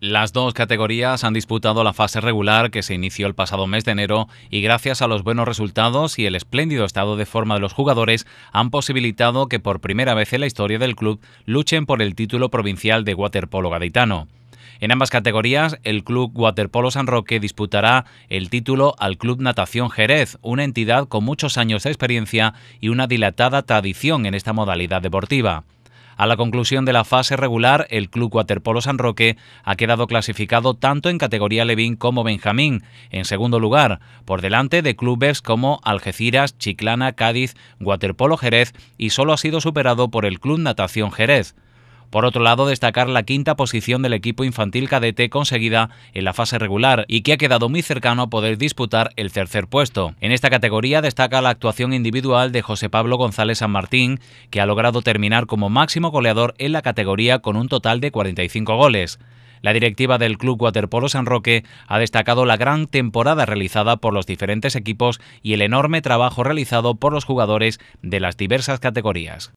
Las dos categorías han disputado la fase regular que se inició el pasado mes de enero y gracias a los buenos resultados y el espléndido estado de forma de los jugadores han posibilitado que por primera vez en la historia del club luchen por el título provincial de waterpolo gaditano. En ambas categorías, el Club Waterpolo San Roque disputará el título al Club Natación Jerez, una entidad con muchos años de experiencia y una dilatada tradición en esta modalidad deportiva. A la conclusión de la fase regular, el Club Waterpolo San Roque ha quedado clasificado tanto en categoría Levín como Benjamín, en segundo lugar, por delante de clubes como Algeciras, Chiclana, Cádiz, Waterpolo Jerez y solo ha sido superado por el Club Natación Jerez. Por otro lado, destacar la quinta posición del equipo infantil cadete conseguida en la fase regular y que ha quedado muy cercano a poder disputar el tercer puesto. En esta categoría destaca la actuación individual de José Pablo González San Martín, que ha logrado terminar como máximo goleador en la categoría con un total de 45 goles. La directiva del Club Waterpolo San Roque ha destacado la gran temporada realizada por los diferentes equipos y el enorme trabajo realizado por los jugadores de las diversas categorías.